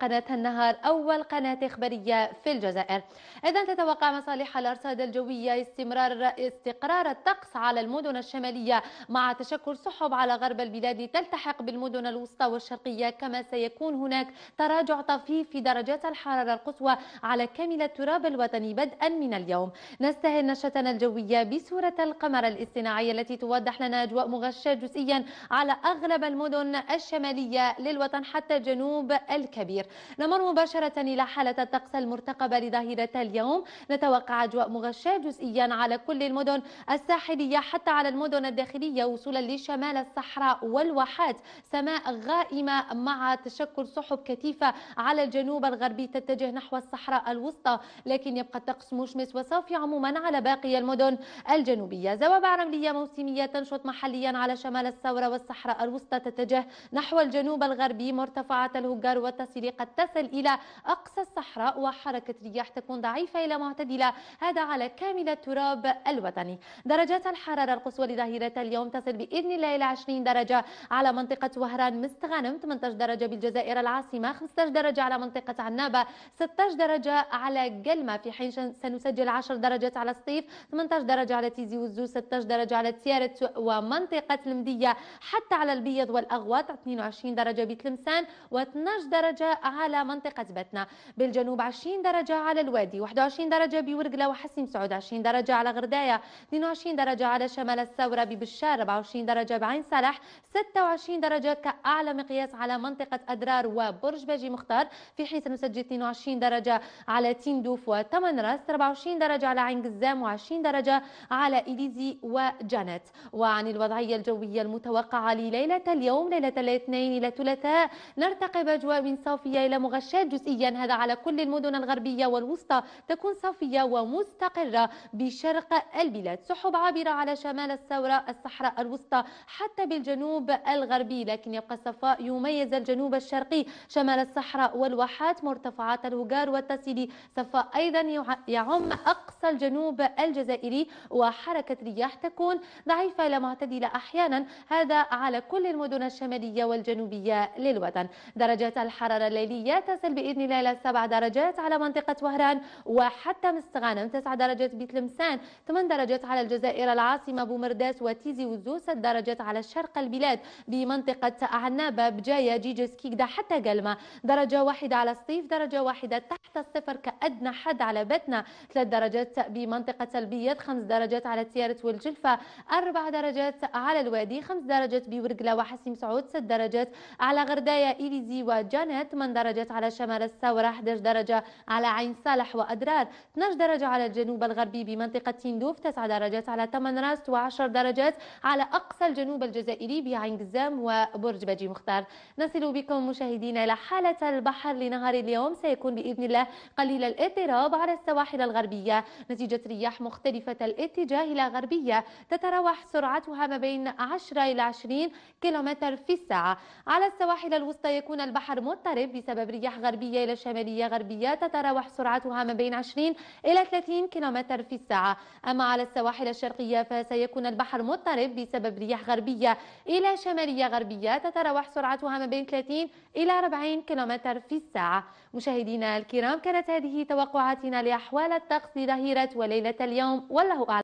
قناة النهار أول قناة إخبارية في الجزائر إذا تتوقع مصالح الأرصاد الجوية استمرار استقرار الطقس على المدن الشمالية مع تشكل سحب على غرب البلاد تلتحق بالمدن الوسطى والشرقية كما سيكون هناك تراجع طفيف في درجات الحرارة القصوى على كامل التراب الوطني بدءا من اليوم نستهل نشرتنا الجوية بصورة القمر الاصطناعي التي توضح لنا أجواء مغشاة جزئيا على أغلب المدن الشمالية للوطن حتى جنوب الكبير نمر مباشرة إلى حالة الطقس المرتقبة لظاهرة اليوم نتوقع أجواء مغشاة جزئيا على كل المدن الساحلية حتى على المدن الداخلية وصولا لشمال الصحراء والواحات سماء غائمة مع تشكل سحب كثيفة على الجنوب الغربي تتجه نحو الصحراء الوسطى لكن يبقى الطقس مشمس وصافي عموما على باقي المدن الجنوبية زوابع رملية موسمية تنشط محليا على شمال الثورة والصحراء الوسطى تتجه نحو الجنوب الغربي مرتفعات الهجار وتصل قد تصل إلى أقصى الصحراء وحركة رياح تكون ضعيفة إلى معتدلة هذا على كامل التراب الوطني درجات الحرارة القصوى لظهيرة اليوم تصل بإذن الله إلى 20 درجة على منطقة وهران مستغانم 18 درجة بالجزائر العاصمة 15 درجة على منطقة عنابة 16 درجة على قلمة في حين سنسجل 10 درجات على سطيف 18 درجة على تيزي وزو 16 درجة على تيارت ومنطقة المدية حتى على البيض والأغواط 22 درجة بتلمسان و12 درجة على منطقة بتنا بالجنوب 20 درجة على الوادي 21 درجة بورقلة وحسن سعود 20 درجة على غردايا 22 درجة على شمال الثورة ببشار 24 درجة بعين صالح 26 درجة كأعلى مقياس على منطقة أدرار وبرج باجي مختار في حين سنسجل 22 درجة على تيندوف وتمن راس 24 درجة على عين قزام و20 درجة على إليزي وجانت وعن الوضعية الجوية المتوقعة لليلة اليوم ليلة الاثنين إلى الثلاثاء نرتقي بأجواء صافية إلى مغشات جزئيا هذا على كل المدن الغربية والوسطى تكون صافية ومستقرة بشرق البلاد سحب عابرة على شمال الثورة الصحراء الوسطى حتى بالجنوب الغربي لكن يبقى الصفاء يميز الجنوب الشرقي شمال الصحراء والواحات مرتفعات الوقار والتسيلي صفاء أيضا يعم أقصى الجنوب الجزائري وحركة رياح تكون ضعيفة إلى معتدلة أحيانا هذا على كل المدن الشمالية والجنوبية للوطن درجات الحرارة الليلية الليلية تصل بإذن الله إلى 7 درجات على منطقة وهران وحتى مستغانم 9 درجات بتلمسان 8 درجات على الجزائر العاصمة بومرداس وتيزي وزو 6 درجات على شرق البلاد بمنطقة عنابة بجاية جيجس كيكدا حتى قلمة درجة واحدة على الصيف درجة واحدة تحت الصفر كأدنى حد على بتنا 3 درجات بمنطقة البيض 5 درجات على تيارة والجلفة 4 درجات على الوادي 5 درجات بورقلة وحسيم سعود 6 درجات على غردايا إليزي وجانيت 8 درجات على شمال الثورة 11 درجة على عين صالح وأدرار 12 درجة على الجنوب الغربي بمنطقة تندوف 9 درجات على تمن راس و10 درجات على أقصى الجنوب الجزائري بعين قزام وبرج باجي مختار نصل بكم مشاهدينا إلى حالة البحر لنهار اليوم سيكون بإذن الله قليل الاضطراب على السواحل الغربية نتيجة رياح مختلفة الاتجاه إلى غربية تتراوح سرعتها ما بين 10 إلى 20 كيلومتر في الساعة على السواحل الوسطى يكون البحر مضطرب بسبب رياح غربية إلى شمالية غربية تتراوح سرعتها ما بين 20 إلى 30 كم في الساعة أما على السواحل الشرقية فسيكون البحر مضطرب بسبب رياح غربية إلى شمالية غربية تتراوح سرعتها ما بين 30 إلى 40 كم في الساعة مشاهدينا الكرام كانت هذه توقعاتنا لأحوال الطقس لظهيرة وليلة اليوم والله أعلم